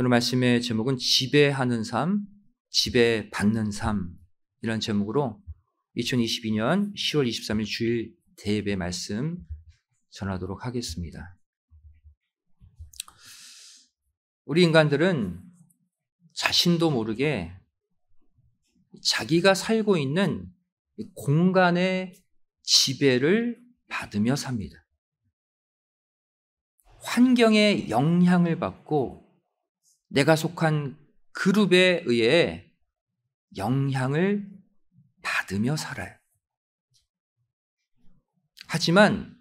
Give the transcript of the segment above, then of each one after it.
오늘 말씀의 제목은 지배하는 삶, 지배받는 삶 이런 제목으로 2022년 10월 23일 주일 대예배 말씀 전하도록 하겠습니다. 우리 인간들은 자신도 모르게 자기가 살고 있는 공간의 지배를 받으며 삽니다. 환경의 영향을 받고 내가 속한 그룹에 의해 영향을 받으며 살아요. 하지만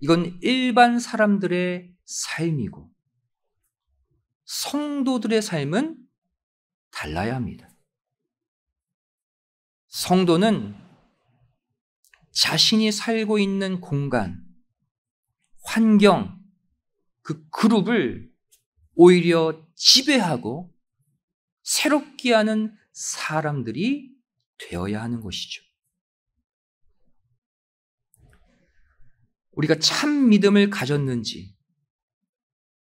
이건 일반 사람들의 삶이고 성도들의 삶은 달라야 합니다. 성도는 자신이 살고 있는 공간, 환경, 그 그룹을 오히려 지배하고 새롭게 하는 사람들이 되어야 하는 것이죠. 우리가 참 믿음을 가졌는지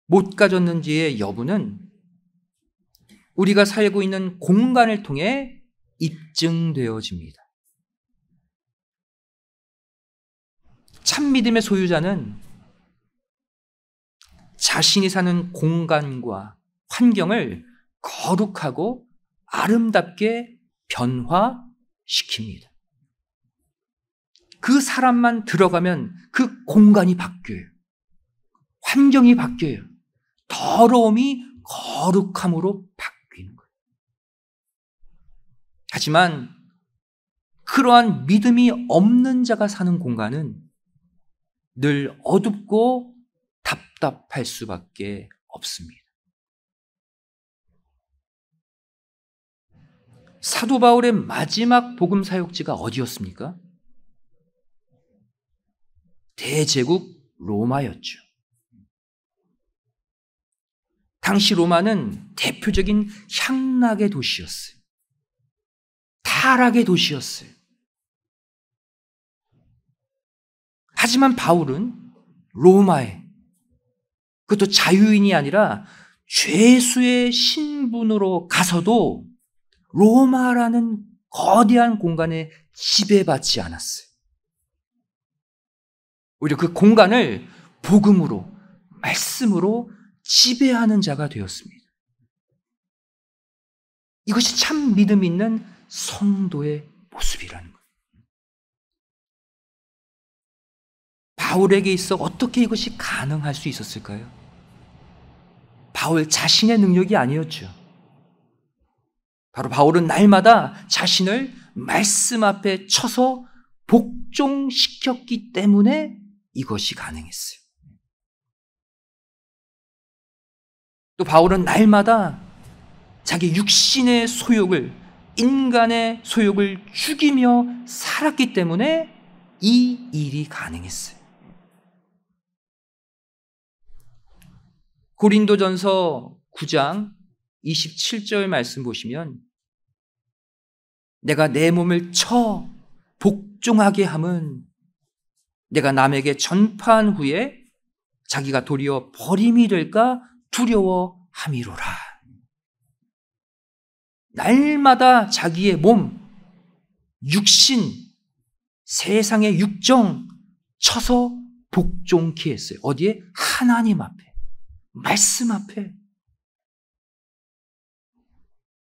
못 가졌는지의 여부는 우리가 살고 있는 공간을 통해 입증되어집니다. 참 믿음의 소유자는 자신이 사는 공간과 환경을 거룩하고 아름답게 변화시킵니다. 그 사람만 들어가면 그 공간이 바뀌어요. 환경이 바뀌어요. 더러움이 거룩함으로 바뀌는 거예요. 하지만 그러한 믿음이 없는 자가 사는 공간은 늘 어둡고 답답할 수밖에 없습니다. 사도 바울의 마지막 복음 사역지가 어디였습니까? 대제국 로마였죠. 당시 로마는 대표적인 향락의 도시였어요. 타락의 도시였어요. 하지만 바울은 로마에 그것도 자유인이 아니라 죄수의 신분으로 가서도 로마라는 거대한 공간에 지배받지 않았어요. 오히려 그 공간을 복음으로, 말씀으로 지배하는 자가 되었습니다. 이것이 참 믿음 있는 성도의 모습이라는 바울에게 있어 어떻게 이것이 가능할 수 있었을까요? 바울 자신의 능력이 아니었죠. 바로 바울은 날마다 자신을 말씀 앞에 쳐서 복종시켰기 때문에 이것이 가능했어요. 또 바울은 날마다 자기 육신의 소욕을 인간의 소욕을 죽이며 살았기 때문에 이 일이 가능했어요. 고린도전서 9장 27절 말씀 보시면 내가 내 몸을 쳐 복종하게 함은 내가 남에게 전파한 후에 자기가 도리어 버림이 될까 두려워함이로라. 날마다 자기의 몸, 육신, 세상의 육정 쳐서 복종케 했어요. 어디에? 하나님 앞에. 말씀 앞에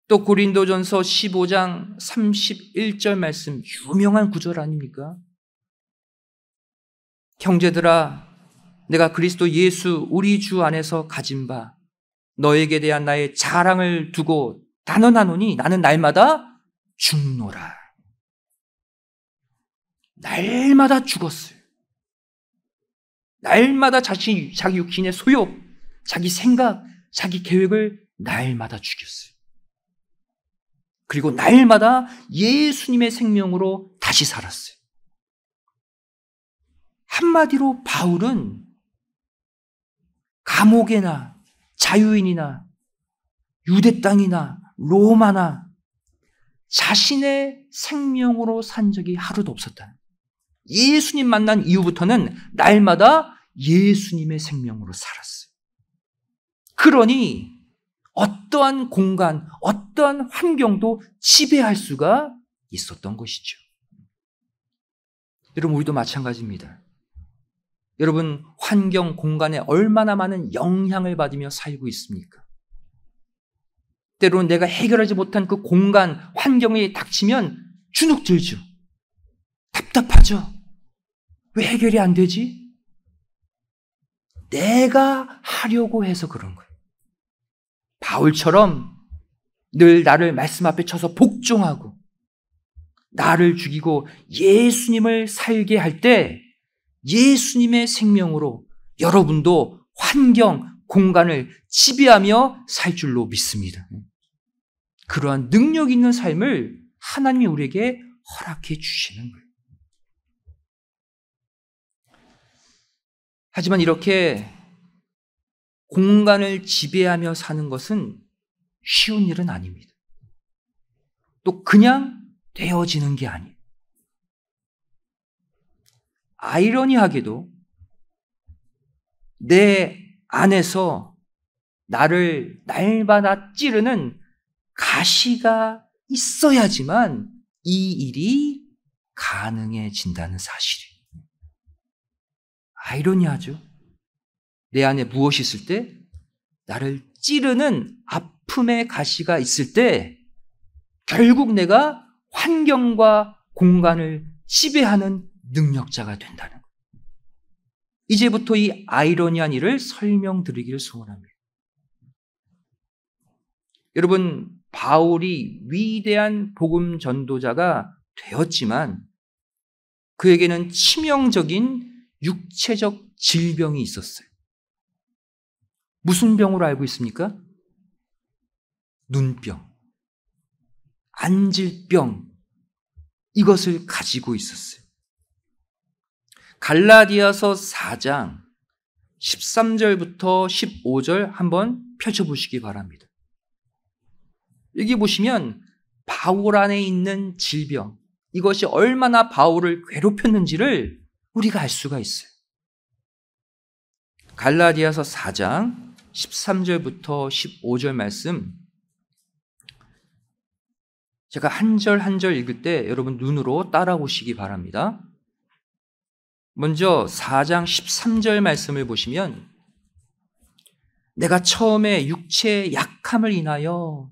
또 고린도전서 15장 31절 말씀 유명한 구절 아닙니까? 형제들아 내가 그리스도 예수 우리 주 안에서 가진 바 너에게 대한 나의 자랑을 두고 단언하노니 나는 날마다 죽노라. 날마다 죽었어요. 날마다 자신 자기 육신의 소욕 자기 생각, 자기 계획을 날마다 죽였어요. 그리고 날마다 예수님의 생명으로 다시 살았어요. 한마디로 바울은 감옥에나 자유인이나 유대 땅이나 로마나 자신의 생명으로 산 적이 하루도 없었다. 예수님 만난 이후부터는 날마다 예수님의 생명으로 살았어요. 그러니 어떠한 공간, 어떠한 환경도 지배할 수가 있었던 것이죠. 여러분, 우리도 마찬가지입니다. 여러분, 환경, 공간에 얼마나 많은 영향을 받으며 살고 있습니까? 때로는 내가 해결하지 못한 그 공간, 환경이 닥치면 주눅들죠. 답답하죠. 왜 해결이 안 되지? 내가 하려고 해서 그런 거예요. 바울처럼 늘 나를 말씀 앞에 쳐서 복종하고 나를 죽이고 예수님을 살게 할 때 예수님의 생명으로 여러분도 환경, 공간을 지배하며 살 줄로 믿습니다. 그러한 능력 있는 삶을 하나님이 우리에게 허락해 주시는 거예요. 하지만 이렇게 공간을 지배하며 사는 것은 쉬운 일은 아닙니다. 또 그냥 되어지는 게 아니에요. 아이러니하게도 내 안에서 나를 날마다 찌르는 가시가 있어야지만 이 일이 가능해진다는 사실이에요. 아이러니하죠. 내 안에 무엇이 있을 때 나를 찌르는 아픔의 가시가 있을 때 결국 내가 환경과 공간을 지배하는 능력자가 된다는 것. 이제부터 이 아이러니한 일을 설명드리기를 소원합니다. 여러분, 바울이 위대한 복음 전도자가 되었지만 그에게는 치명적인 육체적 질병이 있었어요. 무슨 병으로 알고 있습니까? 눈병, 안질병, 이것을 가지고 있었어요. 갈라디아서 4장 13절부터 15절 한번 펼쳐보시기 바랍니다. 여기 보시면 바울 안에 있는 질병, 이것이 얼마나 바울을 괴롭혔는지를 우리가 알 수가 있어요. 갈라디아서 4장 13절부터 15절 말씀 제가 한 절 한 절 읽을 때 여러분 눈으로 따라오시기 바랍니다. 먼저 4장 13절 말씀을 보시면 내가 처음에 육체의 약함을 인하여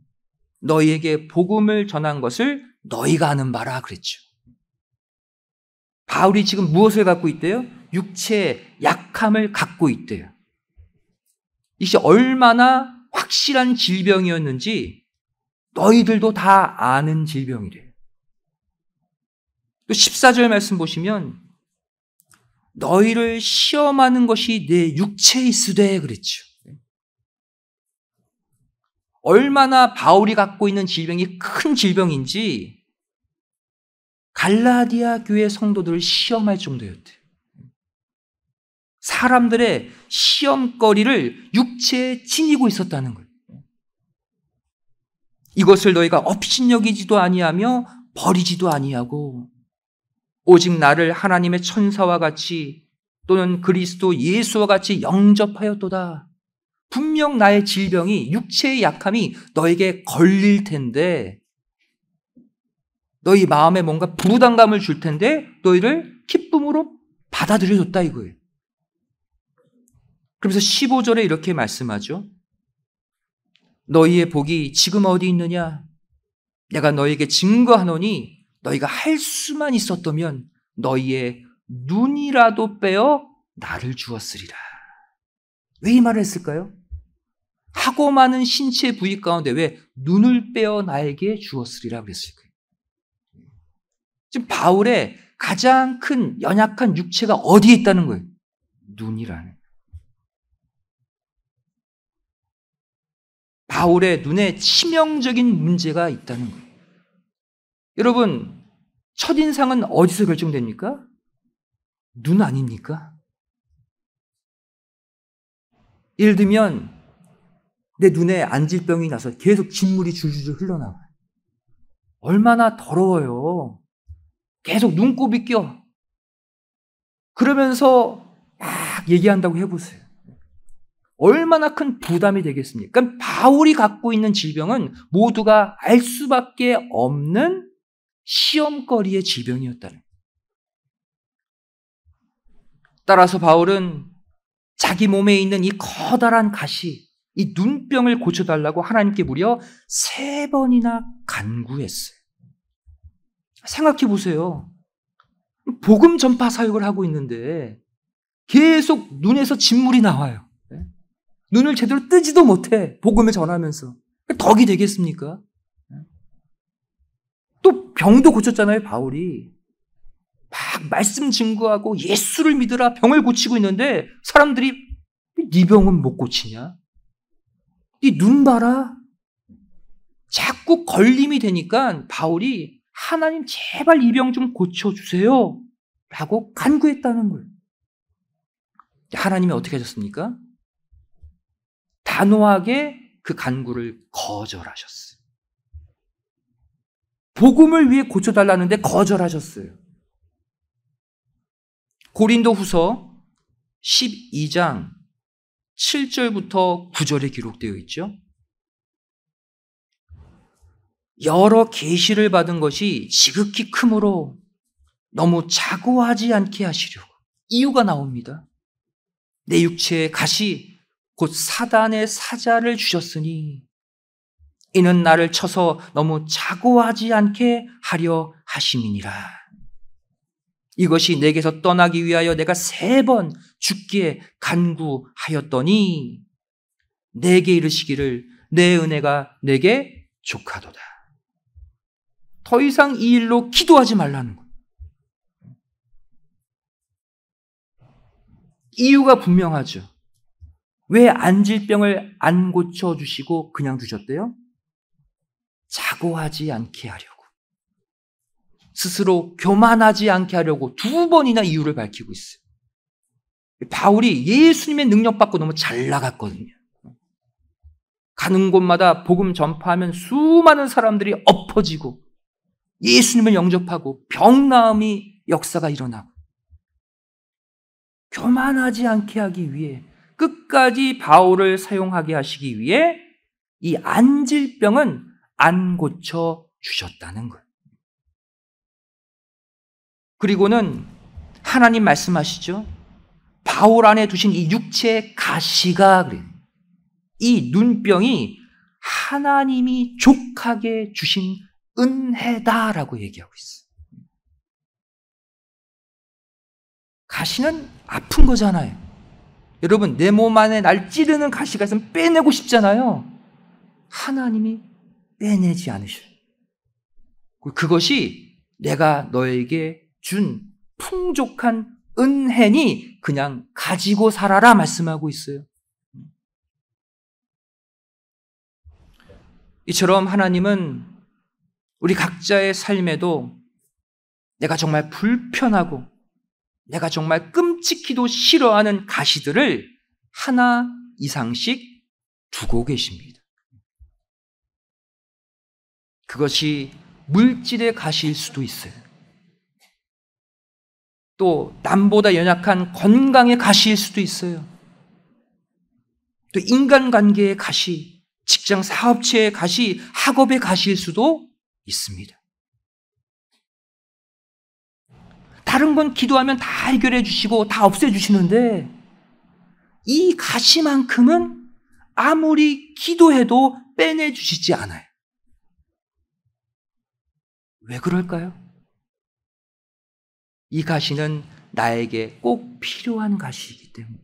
너희에게 복음을 전한 것을 너희가 아는 바라 그랬죠. 바울이 지금 무엇을 갖고 있대요? 육체의 약함을 갖고 있대요. 이것이 얼마나 확실한 질병이었는지 너희들도 다 아는 질병이래요. 또 14절 말씀 보시면 너희를 시험하는 것이 내 육체에 있으되 그랬죠. 얼마나 바울이 갖고 있는 질병이 큰 질병인지 갈라디아 교회 성도들을 시험할 정도였대. 요 사람들의 시험거리를 육체에 지니고 있었다는 거예요. 이것을 너희가 업신여기지도 아니하며 버리지도 아니하고 오직 나를 하나님의 천사와 같이 또는 그리스도 예수와 같이 영접하였도다. 분명 나의 질병이 육체의 약함이 너에게 걸릴 텐데 너희 마음에 뭔가 부담감을 줄 텐데 너희를 기쁨으로 받아들여줬다 이거예요. 그러면서 15절에 이렇게 말씀하죠. 너희의 복이 지금 어디 있느냐? 내가 너희에게 증거하노니 너희가 할 수만 있었다면 너희의 눈이라도 빼어 나를 주었으리라. 왜 이 말을 했을까요? 하고 많은 신체 부위 가운데 왜 눈을 빼어 나에게 주었으리라 그랬을까요? 지금 바울의 가장 큰 연약한 육체가 어디에 있다는 거예요? 눈이라는. 바울의 눈에 치명적인 문제가 있다는 거예요. 여러분, 첫인상은 어디서 결정됩니까? 눈 아닙니까? 예를 들면, 내 눈에 안질병이 나서 계속 진물이 줄줄 줄 흘러나와요. 얼마나 더러워요. 계속 눈곱이 껴. 그러면서 막 얘기한다고 해보세요. 얼마나 큰 부담이 되겠습니까? 그러니까 바울이 갖고 있는 질병은 모두가 알 수밖에 없는 시험거리의 질병이었다는. 따라서 바울은 자기 몸에 있는 이 커다란 가시, 이 눈병을 고쳐달라고 하나님께 무려 세 번이나 간구했어요. 생각해 보세요. 복음 전파 사역을 하고 있는데 계속 눈에서 진물이 나와요. 눈을 제대로 뜨지도 못해. 복음을 전하면서. 덕이 되겠습니까? 또 병도 고쳤잖아요, 바울이. 막 말씀 증거하고 예수를 믿으라 병을 고치고 있는데 사람들이 네 병은 못 고치냐? 네 눈 봐라. 자꾸 걸림이 되니까 바울이 하나님 제발 이 병 좀 고쳐주세요. 라고 간구했다는 걸. 하나님이 어떻게 하셨습니까? 단호하게 그 간구를 거절하셨어요. 복음을 위해 고쳐달라는데 거절하셨어요. 고린도 후서 12장 7절부터 9절에 기록되어 있죠. 여러 계시를 받은 것이 지극히 크므로 너무 자고하지 않게 하시려고 이유가 나옵니다. 내 육체의 가시 곧 사단의 사자를 주셨으니 이는 나를 쳐서 너무 자고하지 않게 하려 하심이니라. 이것이 내게서 떠나기 위하여 내가 세 번 죽게 간구하였더니 내게 이르시기를 내 은혜가 내게 족하도다. 더 이상 이 일로 기도하지 말라는 것. 이유가 분명하죠. 왜 안질병을 안 고쳐주시고 그냥 두셨대요? 자고하지 않게 하려고. 스스로 교만하지 않게 하려고 두 번이나 이유를 밝히고 있어요. 바울이 예수님의 능력받고 너무 잘 나갔거든요. 가는 곳마다 복음 전파하면 수많은 사람들이 엎어지고 예수님을 영접하고 병나음이 역사가 일어나고 교만하지 않게 하기 위해 끝까지 바울을 사용하게 하시기 위해 이 안질병은 안 고쳐 주셨다는 것. 그리고는 하나님 말씀하시죠. 바울 안에 두신 이 육체의 가시가 그래. 이 눈병이 하나님이 족하게 주신 은혜다라고 얘기하고 있어. 요 가시는 아픈 거잖아요. 여러분, 내 몸 안에 날 찌르는 가시가 있으면 빼내고 싶잖아요. 하나님이 빼내지 않으셔 그것이 내가 너에게 준 풍족한 은혜니 그냥 가지고 살아라 말씀하고 있어요. 이처럼 하나님은 우리 각자의 삶에도 내가 정말 불편하고 내가 정말 끔찍히도 싫어하는 가시들을 하나 이상씩 두고 계십니다. 그것이 물질의 가시일 수도 있어요. 또 남보다 연약한 건강의 가시일 수도 있어요. 또 인간관계의 가시, 직장 사업체의 가시, 학업의 가시일 수도 있습니다. 다른 건 기도하면 다 해결해 주시고 다 없애 주시는데 이 가시만큼은 아무리 기도해도 빼내 주시지 않아요. 왜 그럴까요? 이 가시는 나에게 꼭 필요한 가시이기 때문에.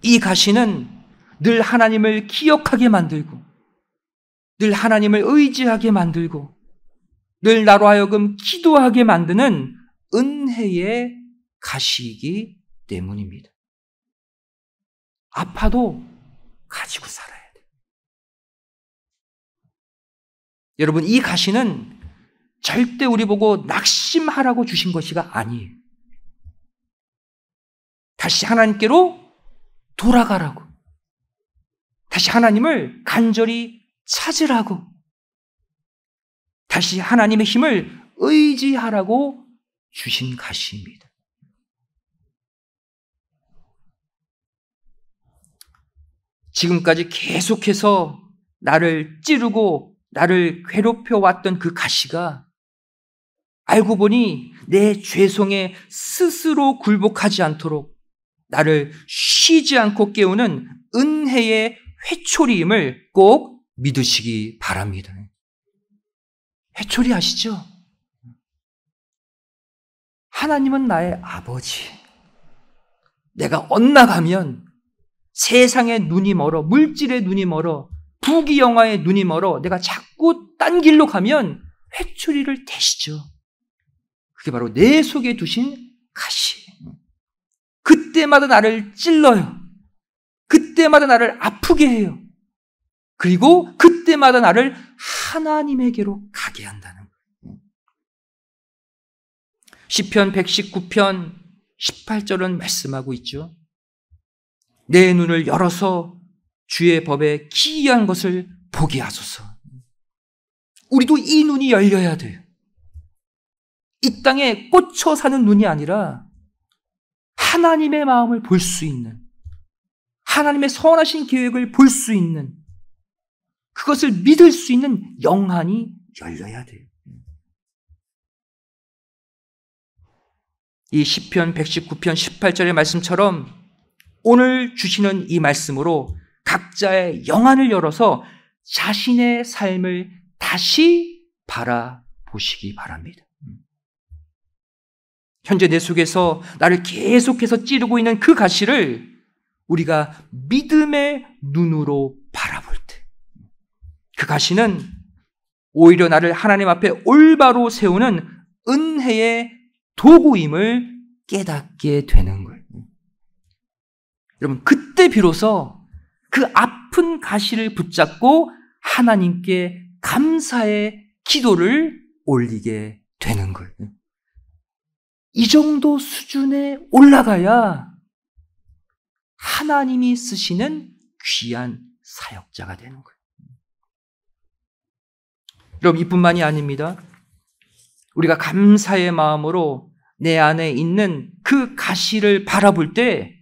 이 가시는 늘 하나님을 기억하게 만들고, 늘 하나님을 의지하게 만들고, 늘 나로 하여금 기도하게 만드는 은혜의 가시이기 때문입니다. 아파도 가지고 살아야 돼 여러분, 이 가시는 절대 우리 보고 낙심하라고 주신 것이가 아니에요. 다시 하나님께로 돌아가라고. 다시 하나님을 간절히 찾으라고. 다시 하나님의 힘을 의지하라고 주신 것입니다. 지금까지 계속해서 나를 찌르고 나를 괴롭혀 왔던 그 가시가 알고 보니 내 죄성에 스스로 굴복하지 않도록 나를 쉬지 않고 깨우는 은혜의 회초리임을 꼭 믿으시기 바랍니다. 해초리 아시죠? 하나님은 나의 아버지. 내가 엇나가면 세상의 눈이 멀어, 물질의 눈이 멀어, 부귀영화의 눈이 멀어, 내가 자꾸 딴 길로 가면 회초리를 대시죠. 그게 바로 내 속에 두신 가시. 그때마다 나를 찔러요. 그때마다 나를 아프게 해요. 그리고 그때마다 나를 하나님에게로 가게 한다는 시편 119편 18절은 말씀하고 있죠. 내 눈을 열어서 주의 법에 기이한 것을 보게 하소서. 우리도 이 눈이 열려야 돼이 땅에 꽂혀 사는 눈이 아니라 하나님의 마음을 볼 수 있는 하나님의 선하신 계획을 볼 수 있는 그것을 믿을 수 있는 영한이 열려야 돼요. 이 시편 119편 18절의 말씀처럼 오늘 주시는 이 말씀으로 각자의 영안을 열어서 자신의 삶을 다시 바라보시기 바랍니다. 현재 내 속에서 나를 계속해서 찌르고 있는 그 가시를 우리가 믿음의 눈으로 바라볼 그 가시는 오히려 나를 하나님 앞에 올바로 세우는 은혜의 도구임을 깨닫게 되는 거예요. 여러분, 그때 비로소 그 아픈 가시를 붙잡고 하나님께 감사의 기도를 올리게 되는 거예요. 이 정도 수준에 올라가야 하나님이 쓰시는 귀한 사역자가 되는 거예요. 여러분 이뿐만이 아닙니다. 우리가 감사의 마음으로 내 안에 있는 그 가시를 바라볼 때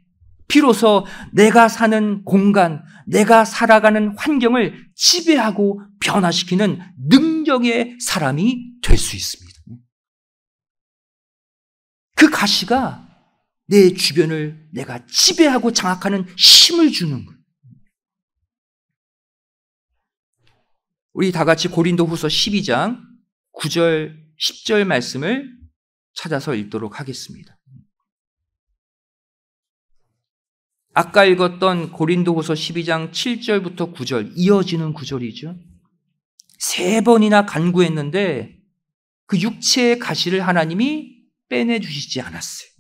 비로소 내가 사는 공간, 내가 살아가는 환경을 지배하고 변화시키는 능력의 사람이 될 수 있습니다. 그 가시가 내 주변을 내가 지배하고 장악하는 힘을 주는 거예요. 우리 다 같이 고린도 후서 12장 9절, 10절 말씀을 찾아서 읽도록 하겠습니다. 아까 읽었던 고린도 후서 12장 7절부터 9절, 이어지는 구절이죠. 세 번이나 간구했는데 그 육체의 가시를 하나님이 빼내주시지 않았어요.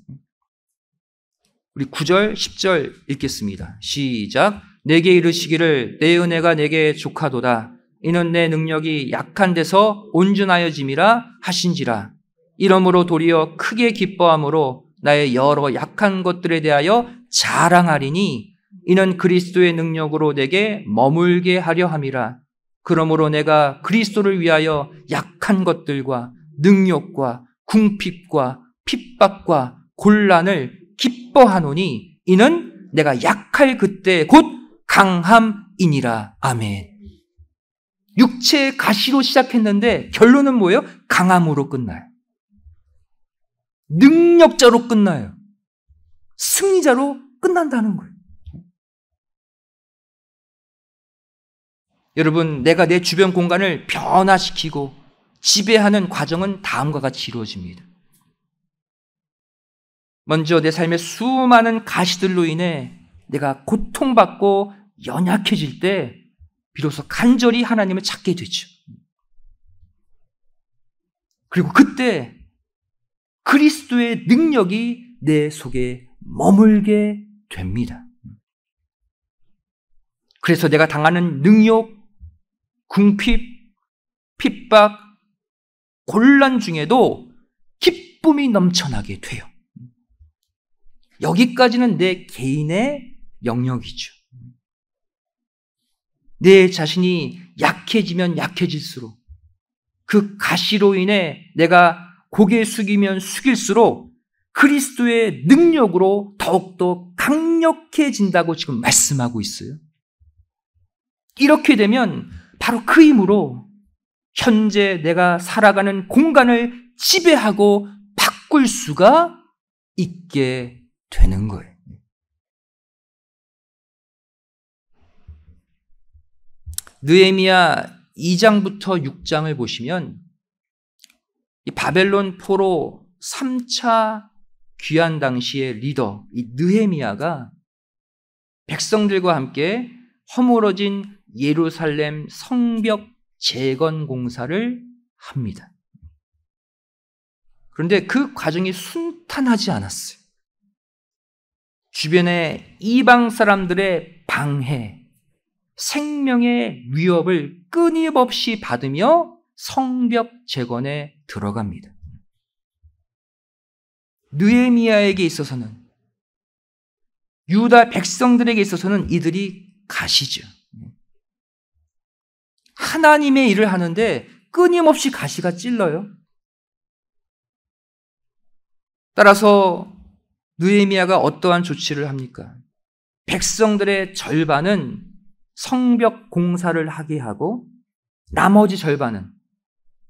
우리 9절, 10절 읽겠습니다. 시작. 내게 이르시기를 내 은혜가 내게 족하도다. 이는 내 능력이 약한 데서 온전하여짐이라 하신지라. 이러므로 도리어 크게 기뻐함으로 나의 여러 약한 것들에 대하여 자랑하리니 이는 그리스도의 능력으로 내게 머물게 하려 함이라. 그러므로 내가 그리스도를 위하여 약한 것들과 능력과 궁핍과 핍박과 곤란을 기뻐하노니 이는 내가 약할 그때 곧 강함이니라. 아멘. 육체의 가시로 시작했는데 결론은 뭐예요? 강함으로 끝나요. 능력자로 끝나요. 승리자로 끝난다는 거예요. 여러분, 내가 내 주변 공간을 변화시키고 지배하는 과정은 다음과 같이 이루어집니다. 먼저 내 삶의 수많은 가시들로 인해 내가 고통받고 연약해질 때 비로소 간절히 하나님을 찾게 되죠. 그리고 그때 그리스도의 능력이 내 속에 머물게 됩니다. 그래서 내가 당하는 능욕, 궁핍, 핍박, 곤란 중에도 기쁨이 넘쳐나게 돼요. 여기까지는 내 개인의 영역이죠. 내 자신이 약해지면 약해질수록 그 가시로 인해 내가 고개 숙이면 숙일수록 그리스도의 능력으로 더욱더 강력해진다고 지금 말씀하고 있어요. 이렇게 되면 바로 그 힘으로 현재 내가 살아가는 공간을 지배하고 바꿀 수가 있게 되는 거예요. 느에미아 2장부터 6장을 보시면 이 바벨론 포로 3차 귀환 당시의 리더 이 느헤미야가 백성들과 함께 허물어진 예루살렘 성벽 재건 공사를 합니다. 그런데 그 과정이 순탄하지 않았어요. 주변의 이방 사람들의 방해, 생명의 위협을 끊임없이 받으며 성벽 재건에 들어갑니다. 느에미아에게 있어서는 유다 백성들에게 있어서는 이들이 가시죠. 하나님의 일을 하는데 끊임없이 가시가 찔러요. 따라서 느에미아가 어떠한 조치를 합니까? 백성들의 절반은 성벽 공사를 하게 하고 나머지 절반은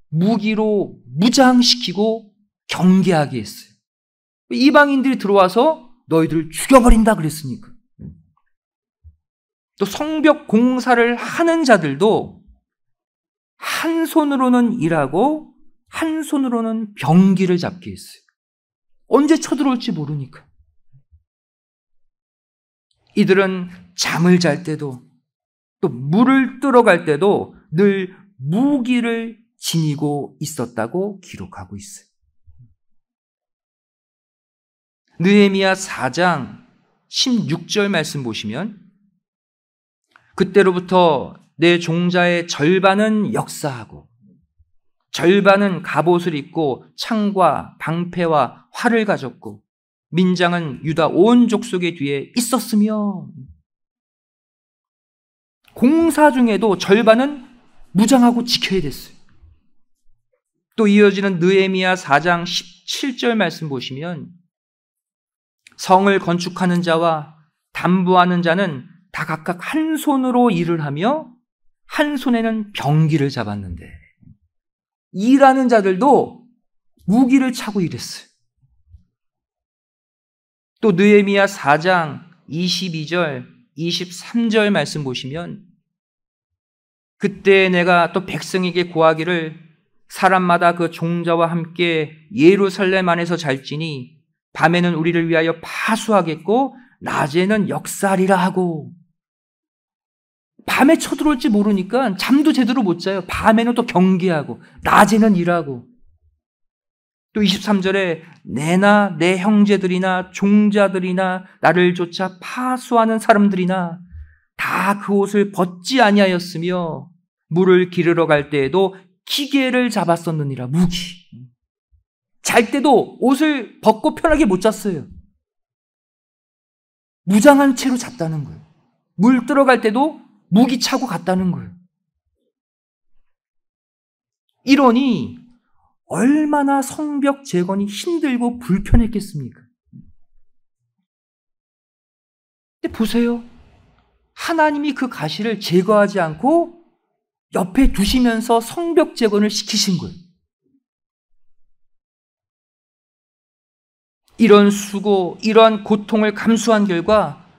무기로 무장시키고 경계하게 했어요. 이방인들이 들어와서 너희들을 죽여버린다 그랬으니까. 또 성벽 공사를 하는 자들도 한 손으로는 일하고 한 손으로는 병기를 잡게 했어요. 언제 쳐들어올지 모르니까. 이들은 잠을 잘 때도 또 그 물을 뚫어 갈 때도 늘 무기를 지니고 있었다고 기록하고 있어요. 느헤미야 4장 16절 말씀 보시면 그때로부터 내 종자의 절반은 역사하고 절반은 갑옷을 입고 창과 방패와 활을 가졌고 민장은 유다 온 족속의 뒤에 있었으며 공사 중에도 절반은 무장하고 지켜야 됐어요. 또 이어지는 느에미야 4장 17절 말씀 보시면 성을 건축하는 자와 담보하는 자는 다 각각 한 손으로 일을 하며 한 손에는 병기를 잡았는데 일하는 자들도 무기를 차고 일했어요. 또 느헤미야 4장 22절 23절 말씀 보시면 그때 내가 또 백성에게 고하기를 사람마다 그 종자와 함께 예루살렘 안에서 잘지니 밤에는 우리를 위하여 파수하겠고 낮에는 역살이라 하고 밤에 쳐들어올지 모르니까 잠도 제대로 못 자요. 밤에는 또 경계하고 낮에는 일하고 또 23절에 내나 내 형제들이나 종자들이나 나를 조차 파수하는 사람들이나 다 그 옷을 벗지 아니하였으며 물을 기르러 갈 때에도 기계를 잡았었느니라 무기 잘 때도 옷을 벗고 편하게 못 잤어요 무장한 채로 잤다는 거예요 물 들어갈 때도 무기 차고 갔다는 거예요 이러니 얼마나 성벽 재건이 힘들고 불편했겠습니까? 근데 보세요. 하나님이 그 가시를 제거하지 않고 옆에 두시면서 성벽 재건을 시키신 거예요. 이런 수고, 이러한 고통을 감수한 결과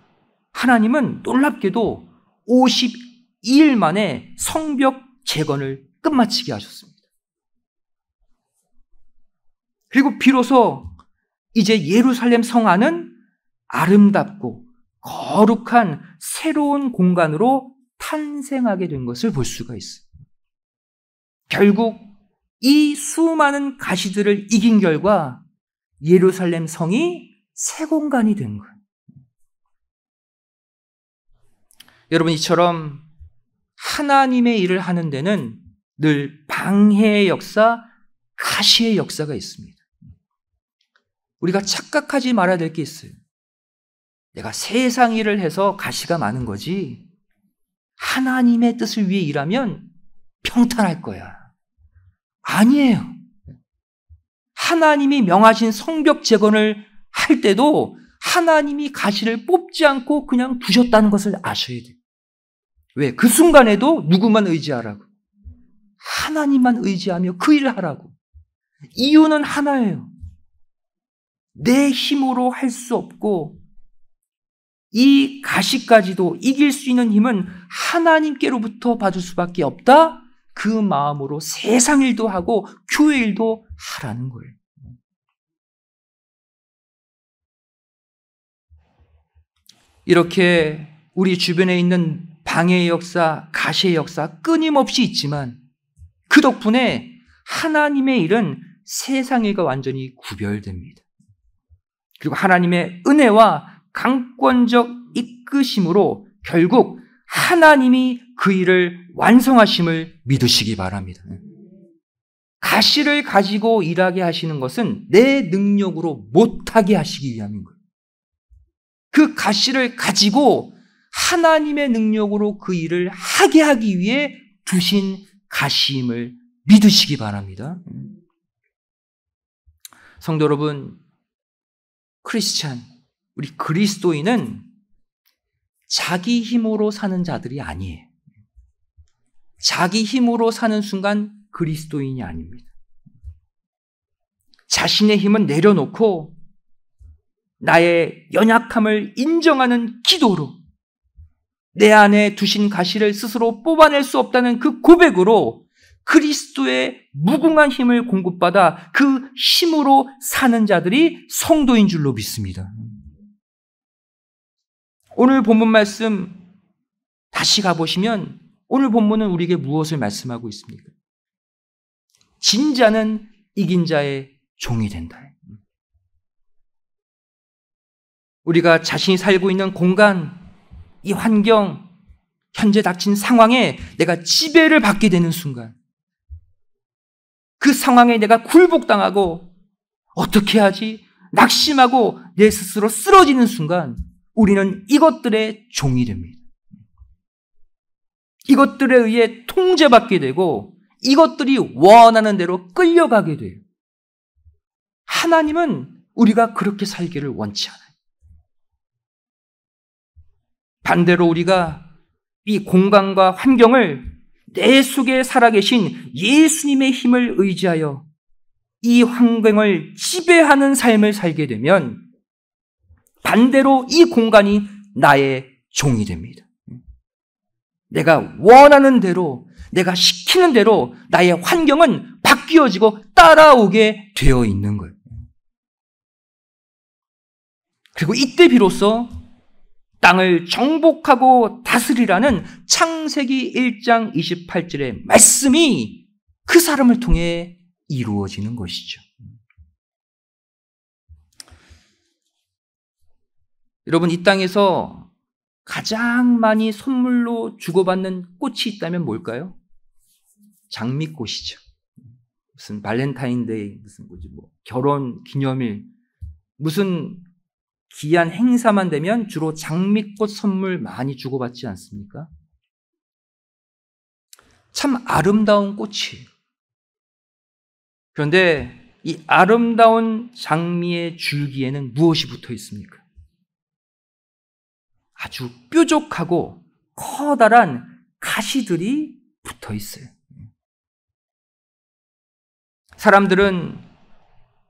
하나님은 놀랍게도 52일 만에 성벽 재건을 끝마치게 하셨습니다. 그리고 비로소 이제 예루살렘 성안은 아름답고 거룩한 새로운 공간으로 탄생하게 된 것을 볼 수가 있어요. 결국 이 수많은 가시들을 이긴 결과 예루살렘 성이 새 공간이 된 거예요. 여러분 이처럼 하나님의 일을 하는 데는 늘 방해의 역사, 가시의 역사가 있습니다. 우리가 착각하지 말아야 될 게 있어요. 내가 세상 일을 해서 가시가 많은 거지 하나님의 뜻을 위해 일하면 평탄할 거야. 아니에요. 하나님이 명하신 성벽 재건을 할 때도 하나님이 가시를 뽑지 않고 그냥 두셨다는 것을 아셔야 돼요. 왜? 그 순간에도 누구만 의지하라고. 하나님만 의지하며 그 일을 하라고. 이유는 하나예요. 내 힘으로 할 수 없고 이 가시까지도 이길 수 있는 힘은 하나님께로부터 받을 수밖에 없다. 그 마음으로 세상 일도 하고 교회 일도 하라는 거예요. 이렇게 우리 주변에 있는 방해의 역사, 가시의 역사 끊임없이 있지만 그 덕분에 하나님의 일은 세상 일과 완전히 구별됩니다. 그리고 하나님의 은혜와 강권적 이끄심으로 결국 하나님이 그 일을 완성하심을 믿으시기 바랍니다. 가시를 가지고 일하게 하시는 것은 내 능력으로 못하게 하시기 위함인 거예요. 그 가시를 가지고 하나님의 능력으로 그 일을 하게 하기 위해 주신 가시임을 믿으시기 바랍니다. 성도 여러분, 크리스찬, 우리 그리스도인은 자기 힘으로 사는 자들이 아니에요. 자기 힘으로 사는 순간 그리스도인이 아닙니다. 자신의 힘은 내려놓고 나의 연약함을 인정하는 기도로 내 안에 두신 가시를 스스로 뽑아낼 수 없다는 그 고백으로 그리스도의 무궁한 힘을 공급받아 그 힘으로 사는 자들이 성도인 줄로 믿습니다. 오늘 본문 말씀 다시 가보시면 오늘 본문은 우리에게 무엇을 말씀하고 있습니까? 진자는 이긴 자의 종이 된다. 우리가 자신이 살고 있는 공간, 이 환경, 현재 닥친 상황에 내가 지배를 받게 되는 순간, 그 상황에 내가 굴복당하고 어떻게 하지? 낙심하고 내 스스로 쓰러지는 순간 우리는 이것들의 종이 됩니다. 이것들에 의해 통제받게 되고 이것들이 원하는 대로 끌려가게 돼요. 하나님은 우리가 그렇게 살기를 원치 않아요. 반대로 우리가 이 공간과 환경을 내 속에 살아계신 예수님의 힘을 의지하여 이 환경을 지배하는 삶을 살게 되면 반대로 이 공간이 나의 종이 됩니다. 내가 원하는 대로, 내가 시키는 대로 나의 환경은 바뀌어지고 따라오게 되어 있는 거예요. 그리고 이때 비로소 땅을 정복하고 다스리라는 창세기 1장 28절의 말씀이 그 사람을 통해 이루어지는 것이죠. 여러분, 이 땅에서 가장 많이 선물로 주고받는 꽃이 있다면 뭘까요? 장미꽃이죠. 무슨 발렌타인데이, 무슨 뭐지, 뭐, 결혼 기념일, 무슨 기한 행사만 되면 주로 장미꽃 선물 많이 주고받지 않습니까? 참 아름다운 꽃이에요. 그런데 이 아름다운 장미의 줄기에는 무엇이 붙어 있습니까? 아주 뾰족하고 커다란 가시들이 붙어 있어요. 사람들은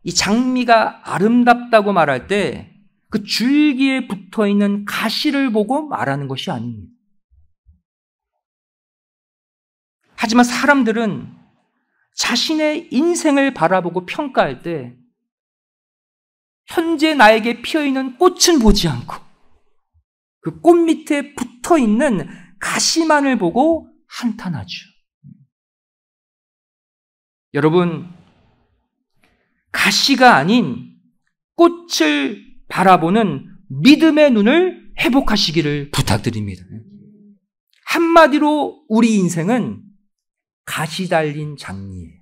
이 장미가 아름답다고 말할 때그 줄기에 붙어 있는 가시를 보고 말하는 것이 아닙니다. 하지만 사람들은 자신의 인생을 바라보고 평가할 때 현재 나에게 피어 있는 꽃은 보지 않고 그 꽃 밑에 붙어 있는 가시만을 보고 한탄하죠. 여러분, 가시가 아닌 꽃을 바라보는 믿음의 눈을 회복하시기를 부탁드립니다. 한마디로 우리 인생은 가시 달린 장미예요.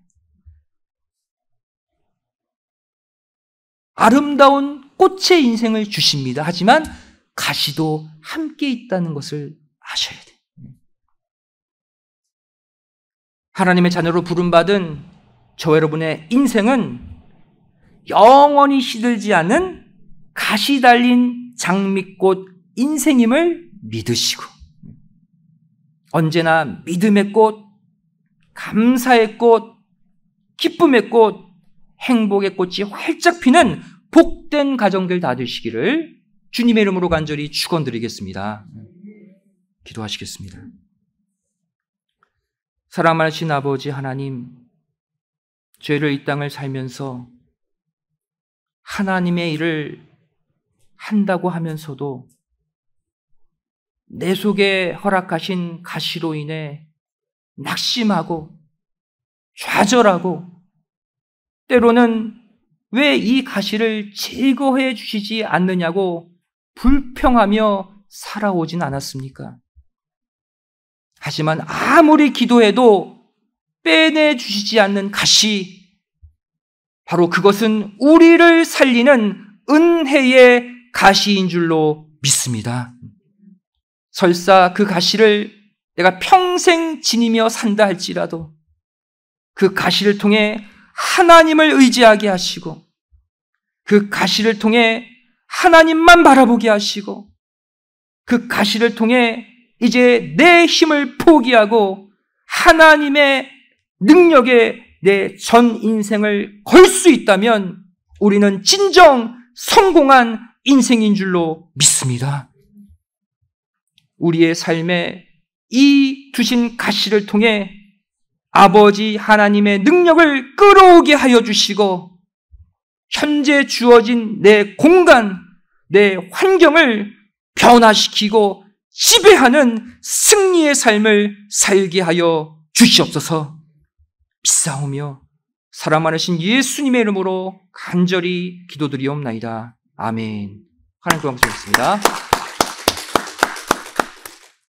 아름다운 꽃의 인생을 주십니다. 하지만 가시도 함께 있다는 것을 아셔야 돼요. 하나님의 자녀로 부름받은 저 여러분의 인생은 영원히 시들지 않은 가시 달린 장미꽃 인생임을 믿으시고 언제나 믿음의 꽃, 감사의 꽃, 기쁨의 꽃, 행복의 꽃이 활짝 피는 복된 가정들 다 되시기를 주님의 이름으로 간절히 축원드리겠습니다. 기도하시겠습니다. 사랑하신 아버지 하나님, 죄를 이 땅을 살면서 하나님의 일을 한다고 하면서도 내 속에 허락하신 가시로 인해 낙심하고 좌절하고 때로는 왜 이 가시를 제거해 주시지 않느냐고 불평하며 살아오진 않았습니까? 하지만 아무리 기도해도 빼내 주시지 않는 가시, 바로 그것은 우리를 살리는 은혜의 가시인 줄로 믿습니다. 설사 그 가시를 내가 평생 지니며 산다 할지라도 그 가시를 통해 하나님을 의지하게 하시고 그 가시를 통해 하나님만 바라보게 하시고 그 가시를 통해 이제 내 힘을 포기하고 하나님의 능력에 내 전 인생을 걸 수 있다면 우리는 진정 성공한 인생인 줄로 믿습니다. 우리의 삶에 이 두신 가시를 통해 아버지 하나님의 능력을 끌어오게 하여 주시고 현재 주어진 내 공간, 내 환경을 변화시키고 지배하는 승리의 삶을 살게 하여 주시옵소서 믿사오며 사랑하신 예수님의 이름으로 간절히 기도드리옵나이다. 아멘. 하나님 께고겠습니다